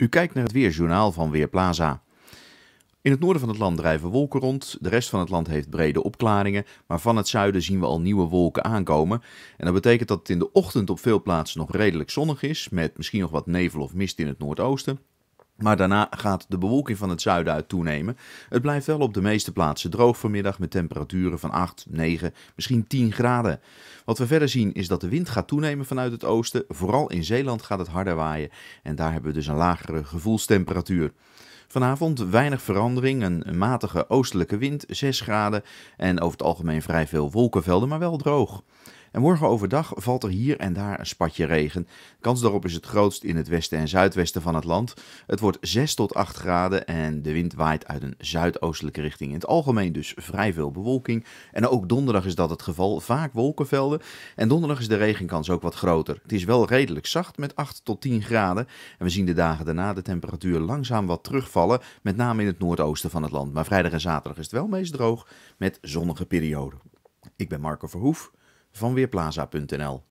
U kijkt naar het Weerjournaal van Weerplaza. In het noorden van het land drijven wolken rond, de rest van het land heeft brede opklaringen, maar van het zuiden zien we al nieuwe wolken aankomen. En dat betekent dat het in de ochtend op veel plaatsen nog redelijk zonnig is, met misschien nog wat nevel of mist in het noordoosten. Maar daarna gaat de bewolking van het zuiden uit toenemen. Het blijft wel op de meeste plaatsen droog vanmiddag met temperaturen van 8, 9, misschien 10 graden. Wat we verder zien is dat de wind gaat toenemen vanuit het oosten. Vooral in Zeeland gaat het harder waaien en daar hebben we dus een lagere gevoelstemperatuur. Vanavond weinig verandering, een matige oostelijke wind, 6 graden en over het algemeen vrij veel wolkenvelden, maar wel droog. En morgen overdag valt er hier en daar een spatje regen. Kans daarop is het grootst in het westen en zuidwesten van het land. Het wordt 6 tot 8 graden en de wind waait uit een zuidoostelijke richting. In het algemeen dus vrij veel bewolking. En ook donderdag is dat het geval. Vaak wolkenvelden. En donderdag is de regenkans ook wat groter. Het is wel redelijk zacht met 8 tot 10 graden. En we zien de dagen daarna de temperatuur langzaam wat terugvallen. Met name in het noordoosten van het land. Maar vrijdag en zaterdag is het wel meest droog met zonnige perioden. Ik ben Marco Verhoef van Weerplaza.nl